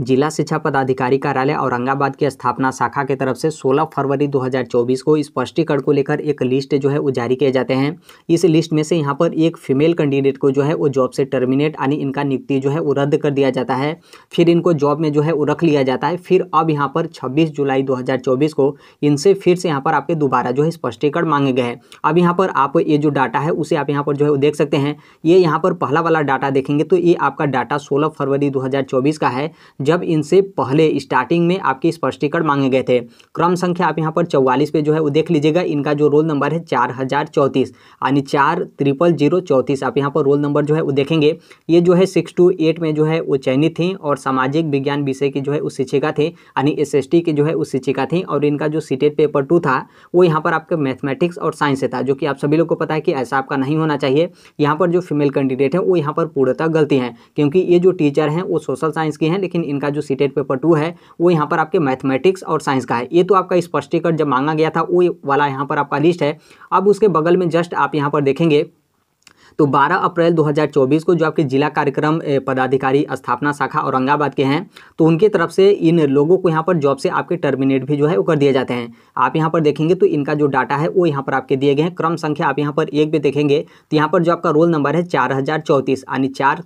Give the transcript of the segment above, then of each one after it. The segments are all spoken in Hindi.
जिला शिक्षा पदाधिकारी कार्यालय औरंगाबाद की स्थापना शाखा के तरफ से 16 फरवरी 2024 को स्पष्टीकरण को लेकर एक लिस्ट जो है वो जारी किए जाते हैं इस लिस्ट में से यहाँ पर एक फीमेल कैंडिडेट को जो है वो जॉब से टर्मिनेट यानी इनका नियुक्ति जो है वो रद्द कर दिया जाता है फिर इनको जॉब में जो है वो रख लिया जाता है फिर अब यहाँ पर छब्बीस जुलाई दो को इनसे फिर से यहाँ पर आपके दोबारा जो है स्पष्टीकरण मांगे गए हैं अब यहाँ पर आप ये जो डाटा है उसे आप यहाँ पर जो है वो देख सकते हैं ये यहाँ पर पहला वाला डाटा देखेंगे तो ये आपका डाटा सोलह फरवरी दो का है जब इनसे पहले स्टार्टिंग में आपके स्पष्टीकरण मांगे गए थे क्रम संख्या आप यहाँ पर चौवालीस पे जो है वो देख लीजिएगा इनका जो रोल नंबर है चार हज़ार चौंतीस यानी चार ट्रिपल जीरो चौंतीस आप यहाँ पर रोल नंबर जो है वो देखेंगे ये जो है सिक्स टू एट में जो है वो चयनित थी और सामाजिक विज्ञान विषय की जो है उस शिक्षिका थी यानी एस एस की जो है उस शिक्षिका थी और इनका जो सीटेट पेपर टू था वो यहाँ पर आपके मैथमेटिक्स और साइंस से था जो कि आप सभी लोग को पता है कि ऐसा आपका नहीं होना चाहिए यहाँ पर जो फीमेल कैंडिडेट है वो यहाँ पर पूर्णतः गलती है क्योंकि ये जो टीचर हैं वो सोशल साइंस की हैं लेकिन इनका जो सीटेट पेपर टू है वो यहाँ पर आपके मैथमेटिक्स और साइंस का है ये तो आपका स्पष्टीकरण जब मांगा गया था वो वाला यहाँ पर आपका लिस्ट है अब उसके बगल में जस्ट आप यहाँ पर देखेंगे तो 12 अप्रैल 2024 को जो आपके जिला कार्यक्रम पदाधिकारी स्थापना शाखा औरंगाबाद के हैं तो उनकी तरफ से इन लोगों को यहाँ पर जॉब से आपके टर्मिनेट भी जो है वो कर दिए जाते हैं आप यहाँ पर देखेंगे तो इनका जो डाटा है वो यहाँ पर आपके दिए गए हैं क्रम संख्या आप यहाँ पर एक भी देखेंगे तो यहाँ पर जो आपका रोल नंबर है चार हज़ार चौंतीस यानी चार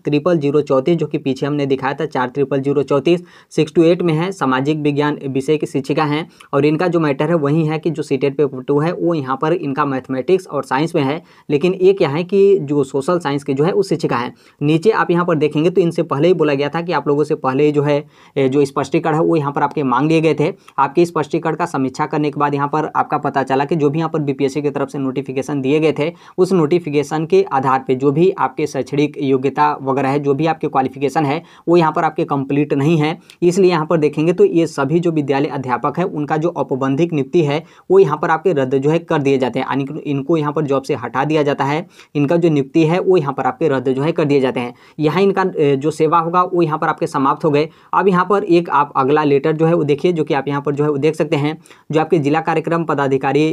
जीरो जो कि पीछे हमने दिखाया था चार ट्रिपल जीरो चौंतीस सिक्स टू एट में है सामाजिक विज्ञान विषय की शिक्षिका हैं और इनका जो मैटर है वही है कि जो सीटेट पेपर टू है वो यहाँ पर इनका मैथमेटिक्स और साइंस में है लेकिन एक यहाँ है कि जो सोशल साइंस के जो है उस शिक्षिका है नीचे आप यहाँ पर देखेंगे तो इनसे पहले ही बोला गया था कि आप लोगों से पहले जो है जो स्पष्टीकरण है वो यहाँ पर आपके मांग लिए गए थे आपके स्पष्टीकरण का समीक्षा करने के बाद यहाँ पर आपका पता चला कि जो भी यहाँ पर बीपीएससी की तरफ से नोटिफिकेशन दिए गए थे उस नोटिफिकेशन के आधार पर जो भी आपके शैक्षणिक योग्यता वगैरह है जो भी आपके क्वालिफिकेशन है वो यहाँ पर आपके कंप्लीट नहीं है इसलिए यहाँ पर देखेंगे तो ये सभी जो विद्यालय अध्यापक है उनका जो औपबंधिक नियुक्ति है वो यहाँ पर आपके रद्द जो है कर दिए जाते हैं इनको यहाँ पर जॉब से हटा दिया जाता है इनका जो नियुक्ति है वो यहाँ पर आपके रद्द जो है कर दिए जाते हैं यहाँ इनका जो सेवा होगा वो यहाँ पर आपके समाप्त हो गए अब यहाँ पर एक आप अगला लेटर जो है वो देखिए जो कि आप यहाँ पर जो है वो देख सकते हैं जो आपके जिला कार्यक्रम पदाधिकारी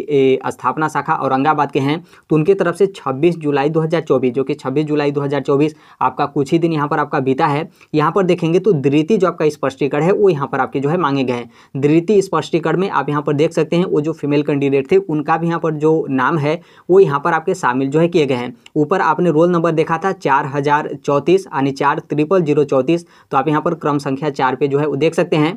स्थापना शाखा औरंगाबाद के हैं तो उनके तरफ से छब्बीस जुलाई दो जो कि छब्बीस जुलाई दो आपका कुछ ही दिन यहाँ पर आपका बीता है यहाँ पर देखेंगे तो दृति जो आपका स्पष्टीकरण है वो यहाँ पर आपके जो है मांगे गए हैं दृति स्पष्टीकरण में आप यहाँ पर देख सकते हैं वो जो फीमेल कैंडिडेट थे उनका भी यहाँ पर जो नाम है वो यहाँ पर आपके शामिल जो है किए गए हैं ऊपर पर आपने रोल नंबर देखा था चार हज़ार चौंतीस यानी चार ट्रिपल जीरो चौंतीस तो आप यहाँ पर क्रम संख्या चार पे जो है वो देख सकते हैं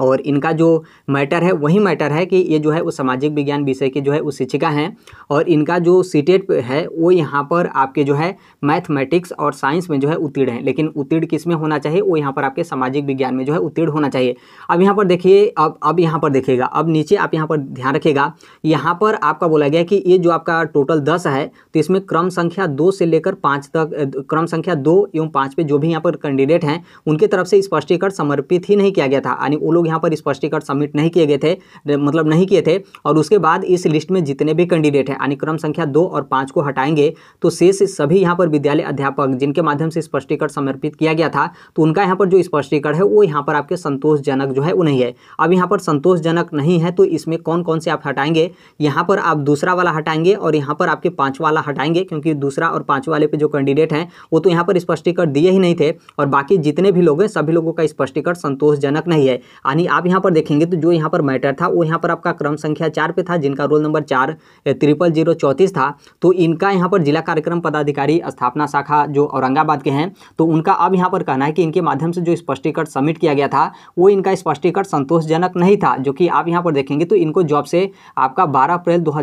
और इनका जो मैटर है वही मैटर है कि ये जो है वो सामाजिक विज्ञान विषय के जो है वो शिक्षिका हैं और इनका जो सीटेट है वो यहाँ पर आपके जो है मैथमेटिक्स और साइंस में जो है उत्तीर्ण है लेकिन उत्तीर्ण किस में होना चाहिए वो यहाँ पर आपके सामाजिक विज्ञान में जो है उत्तीर्ण होना चाहिए अब यहाँ पर देखिए अब अब यहाँ पर देखिएगा अब नीचे आप यहाँ पर ध्यान रखिएगा यहाँ पर आपका बोला गया कि ये जो आपका टोटल दस है तो इसमें क्रम संख्या दो से लेकर पाँच तक क्रम संख्या दो एवं पाँच पे जो भी यहाँ पर कैंडिडेट हैं उनके तरफ से स्पष्टीकरण समर्पित ही नहीं किया गया था यानी वो लोग लोग यहाँ पर स्पष्टीकरण सबमिट नहीं किए गए थे मतलब नहीं किए थे और उसके बाद इस लिस्ट में जितने भी कैंडिडेट हैं अनिक्रम संख्या दो और पाँच को हटाएंगे तो शेष सभी यहाँ पर विद्यालय अध्यापक जिनके माध्यम से स्पष्टीकरण समर्पित किया गया था तो उनका यहाँ पर जो स्पष्टीकरण है वो यहाँ पर आपके संतोषजनक जो है वो नहीं है अब यहाँ पर संतोषजनक नहीं है तो इसमें कौन कौन से आप हटाएंगे यहाँ पर आप दूसरा वाला हटाएंगे और यहाँ पर आपके पाँच वाला हटाएंगे क्योंकि दूसरा और पाँच वाले पर जो कैंडिडेट हैं वो तो यहाँ पर स्पष्टीकरण दिए ही नहीं थे और बाकी जितने भी लोग हैं सभी लोगों का स्पष्टीकरण संतोषजनक नहीं है यानी आप यहाँ पर देखेंगे तो जो यहाँ पर मैटर था वो यहाँ पर आपका क्रम संख्या चार पे था जिनका रोल नंबर चार ट्रिपल जीरो चौंतीस था तो इनका यहाँ पर जिला कार्यक्रम पदाधिकारी स्थापना शाखा जो औरंगाबाद के हैं तो उनका अब यहाँ पर कहना है कि इनके माध्यम से जो स्पष्टीकरण सबमिट किया गया था वो इनका स्पष्टीकरण संतोषजनक नहीं था जो कि आप यहाँ पर देखेंगे तो इनको जॉब से आपका बारह अप्रैल दो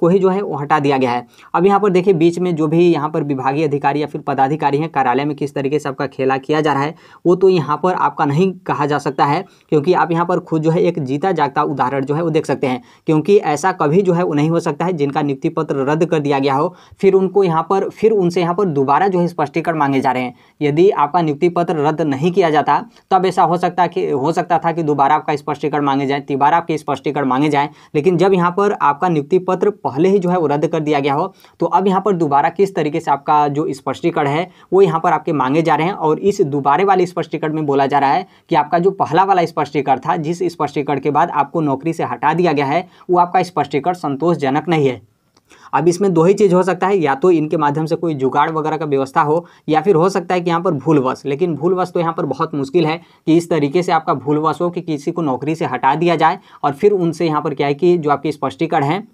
को ही जो है वो हटा दिया गया है अब यहाँ पर देखिए बीच में जो भी यहाँ पर विभागीय अधिकारी या फिर पदाधिकारी हैं कार्यालय में किस तरीके से आपका खेला किया जा रहा है वो तो यहाँ पर आपका नहीं कहा जा सकता है क्योंकि आप यहाँ पर खुद जो है एक जीता जागता उदाहरण जो है वो देख सकते हैं क्योंकि ऐसा कभी जो है वो नहीं हो सकता है जिनका नियुक्ति पत्र रद्द कर दिया गया हो फिर उनको यहाँ पर फिर उनसे यहाँ पर दोबारा जो है स्पष्टीकरण मांगे जा रहे हैं यदि आपका नियुक्ति पत्र रद्द नहीं किया जाता तब ऐसा हो सकता कि हो सकता था कि दोबारा आपका स्पष्टीकरण मांगे जाए तिबारा आपके स्पष्टीकरण मांगे जाए लेकिन जब यहाँ पर आपका नियुक्ति पत्र पहले ही जो है वो रद्द कर दिया गया हो तो अब यहाँ पर दोबारा किस तरीके से आपका जो स्पष्टीकरण है वो यहाँ पर आपके मांगे जा रहे हैं और इस दोबारे वाले स्पष्टीकरण में बोला जा रहा है कि आपका जो पहला वाला स्पष्ट स्पष्टीकरण था जिस स्पष्टीकरण के बाद आपको नौकरी से हटा दिया गया है वो आपका स्पष्टीकरण संतोषजनक नहीं है अब इसमें दो ही चीज़ हो सकता है या तो इनके माध्यम से कोई जुगाड़ वगैरह का व्यवस्था हो या फिर हो सकता है कि यहाँ पर भूलवश लेकिन भूलवश तो यहाँ पर बहुत मुश्किल है कि इस तरीके से आपका भूलवश हो कि किसी को नौकरी से हटा दिया जाए और फिर उनसे यहाँ पर क्या है कि जो आपके स्पष्टीकरण हैं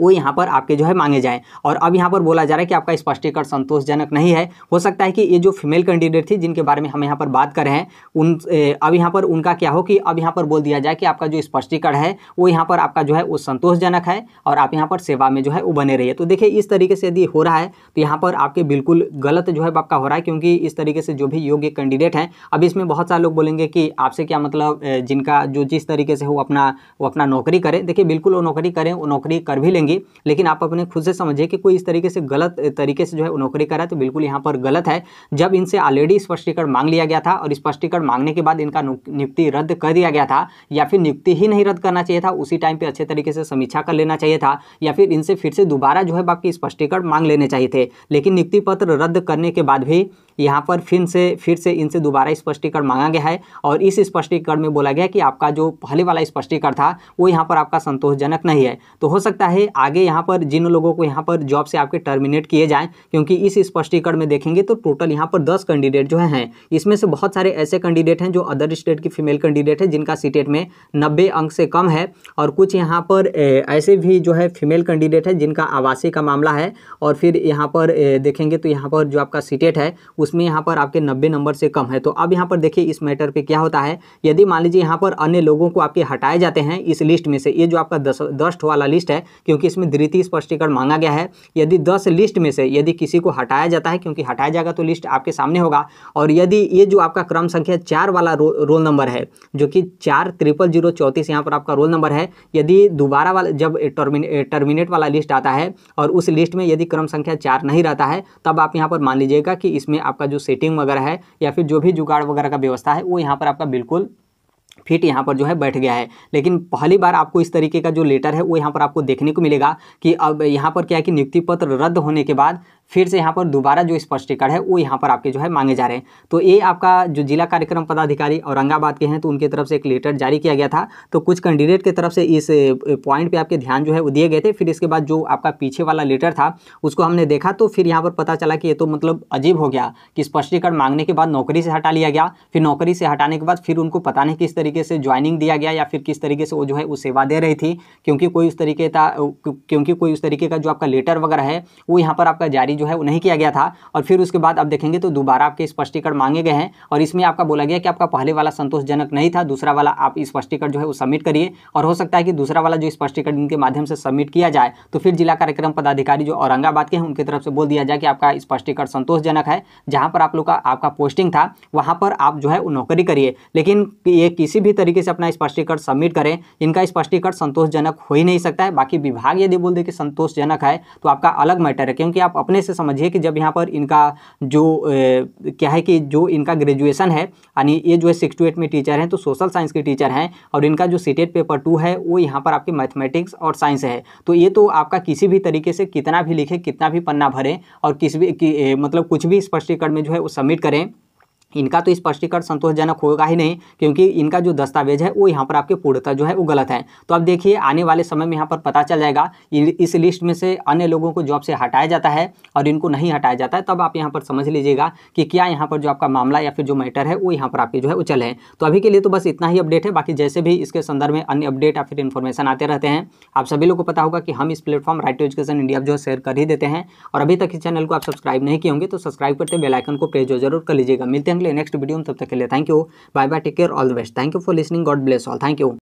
वो यहाँ पर आपके जो है मांगे जाएँ और अब यहाँ पर बोला जा रहा है कि आपका स्पष्टीकरण संतोषजनक नहीं है हो सकता है कि ये जो फीमेल कैंडिडेट थी जिनके बारे में हम यहाँ पर बात कर रहे हैं उन अब यहाँ पर उनका क्या हो कि अब यहाँ पर बोल दिया जाए कि आपका जो स्पष्टीकरण है वो यहाँ पर आपका जो है वो संतोषजनक है और आप यहाँ पर सेवा में जो है वो बने रहिए तो देखिए इस तरीके से यदि हो रहा है तो यहाँ पर आपके बिल्कुल गलत जो है आपका हो रहा है क्योंकि इस तरीके से जो भी योग्य कैंडिडेट हैं अब इसमें बहुत सारे लोग बोलेंगे कि आपसे क्या मतलब जिनका जो जिस तरीके से वो अपना वो अपना नौकरी करें देखिए बिल्कुल वो नौकरी करें वो नौकरी कर भी लेंगे होंगी लेकिन आप अपने खुद से समझिए कि कोई इस तरीके से गलत तरीके से जो है नौकरी करा तो बिल्कुल यहाँ पर गलत है जब इनसे ऑलरेडी स्पष्टीकरण मांग लिया गया था और स्पष्टीकरण मांगने के बाद इनका नियुक्ति रद्द कर दिया गया था या फिर नियुक्ति ही नहीं रद्द करना चाहिए था उसी टाइम पर अच्छे तरीके से समीक्षा कर लेना चाहिए था या फिर इनसे फिर से दोबारा जो है बाकी स्पष्टीकरण मांग लेने चाहिए थे लेकिन नियुक्ति पत्र रद्द करने के बाद भी यहाँ पर फिर से फिर से इनसे दोबारा स्पष्टीकरण मांगा गया है और इस स्पष्टीकरण में बोला गया कि आपका जो पहले वाला स्पष्टीकरण था वो यहाँ पर आपका संतोषजनक नहीं है तो हो सकता है आगे यहाँ पर जिन लोगों को यहाँ पर जॉब से आपके टर्मिनेट किए जाएँ क्योंकि इस स्पष्टीकरण में देखेंगे तो टोटल यहाँ पर दस कैंडिडेट जो हैं इसमें से बहुत सारे ऐसे कैंडिडेट हैं जो अदर स्टेट की फीमेल कैंडिडेट है जिनका सीटेट में नब्बे अंक से कम है और कुछ यहाँ पर ऐसे भी जो है फीमेल कैंडिडेट है जिनका आवासीय का मामला है और फिर यहाँ पर देखेंगे तो यहाँ पर जो आपका सीटेट है उस उसमें यहाँ पर आपके नब्बे नंबर से कम है तो अब यहाँ पर देखिए इस मैटर पर क्या होता है यदि मान लीजिए यहाँ पर अन्य लोगों को आपके हटाए जाते हैं इस लिस्ट में से ये जो आपका दस वाला लिस्ट है क्योंकि इसमें द्वितीय स्पष्टीकरण मांगा गया है यदि दस लिस्ट में से यदि किसी को हटाया जाता है क्योंकि हटाया जाएगा तो लिस्ट आपके सामने होगा और यदि ये जो आपका क्रम संख्या चार वाला रो, रोल नंबर है जो कि चार ट्रिपल जीरो चौंतीस यहाँ पर आपका रोल नंबर है यदि दोबारा वाला जब टर्मिने टर्मिनेट वाला लिस्ट आता है और उस लिस्ट में यदि क्रम संख्या चार नहीं रहता है तब आप यहाँ पर मान लीजिएगा कि इसमें आप आपका जो सेटिंग वगैरह है या फिर जो भी जुगाड़ वगैरह का व्यवस्था है वो यहाँ पर आपका बिल्कुल फिट यहाँ पर जो है बैठ गया है लेकिन पहली बार आपको इस तरीके का जो लेटर है वो यहाँ पर आपको देखने को मिलेगा कि अब यहाँ पर क्या है कि नियुक्ति पत्र रद्द होने के बाद फिर से यहाँ पर दोबारा जो स्पष्टीकरण है वो यहाँ पर आपके जो है मांगे जा रहे हैं तो ये आपका जो जिला कार्यक्रम पदाधिकारी औरंगाबाद के हैं तो उनके तरफ से एक लेटर जारी किया गया था तो कुछ कैंडिडेट के तरफ से इस पॉइंट पे आपके ध्यान जो है वो दिए गए थे फिर इसके बाद जो आपका पीछे वाला लेटर था उसको हमने देखा तो फिर यहाँ पर पता चला कि ये तो मतलब अजीब हो गया कि स्पष्टीकरण मांगने के बाद नौकरी से हटा लिया गया फिर नौकरी से हटाने के बाद फिर उनको पता नहीं किस तरीके से ज्वाइनिंग दिया गया या फिर किस तरीके से वो जो है वो सेवा दे रही थी क्योंकि कोई उस तरीके का क्योंकि कोई उस तरीके का जो आपका लेटर वगैरह है वो यहाँ पर आपका जारी जो है वो नहीं किया गया था और फिर उसके बाद आप देखेंगे तो दोबारा आपके स्पष्टीकरण मांगे गए हैं और इसमें आपका बोला गया कि आपका पहले वाला संतोषजनक नहीं था दूसरा वाला आप स्पष्टीकरण जो है वो सबमिट करिए और हो सकता है कि दूसरा वाला जो स्पष्टीकरण इनके माध्यम से सबमिट किया जाए तो फिर जिला कार्यक्रम पदाधिकारी जो औरंगाबाद के हैं उनकी तरफ से बोल दिया जाए कि आपका स्पष्टीकरण संतोषजनक है जहाँ पर आप लोग का आपका पोस्टिंग था वहाँ पर आप जो है वो नौकरी करिए लेकिन ये किसी भी तरीके से अपना स्पष्टीकरण सबमिट करें इनका स्पष्टीकरण संतोषजनक हो ही नहीं सकता है बाकी विभाग यदि बोल दे कि संतोषजनक है तो आपका अलग मैटर है क्योंकि आप अपने से समझिए कि जब यहाँ पर इनका जो क्या है कि जो इनका ग्रेजुएशन है यानी ये जो है सिक्स टू एट में टीचर हैं तो सोशल साइंस के टीचर हैं और इनका जो सीटेट पेपर टू है वो यहाँ पर आपके मैथमेटिक्स और साइंस है तो ये तो आपका किसी भी तरीके से कितना भी लिखें कितना भी पन्ना भरें और किस भी कि, मतलब कुछ भी स्पष्टीकरण में जो है वो सबमिट करें इनका तो स्पष्टीकरण संतोषजनक होगा ही नहीं क्योंकि इनका जो दस्तावेज है वो यहाँ पर आपके पूर्णता जो है वो गलत है तो अब देखिए आने वाले समय में यहाँ पर पता चल जाएगा इस लिस्ट में से अन्य लोगों को जॉब से हटाया जाता है और इनको नहीं हटाया जाता है तब आप यहाँ पर समझ लीजिएगा कि क्या यहाँ पर जो आपका मामला या फिर जो मैटर है वो यहाँ पर आपके जो है वो चले तो अभी के लिए तो बस इतना ही अपडेट है बाकी जैसे भी इसके संदर्भ में अन्य अपडेट या फिर इन्फॉर्मेशन आते रहते हैं आप सभी लोग को पता होगा कि हम इस platform right to education India जो है शेयर कर ही देते हैं और अभी तक इस चैनल को आप सब्सक्राइब नहीं किए होंगे तो सब्सक्राइब करते बेलाइकन को प्रेस जरूर कर लीजिएगा मिलते हैं मिलेंगे नेक्स्ट वीडियो में तब तक के लिए thank you bye bye take care all the best thank you for listening God bless all thank you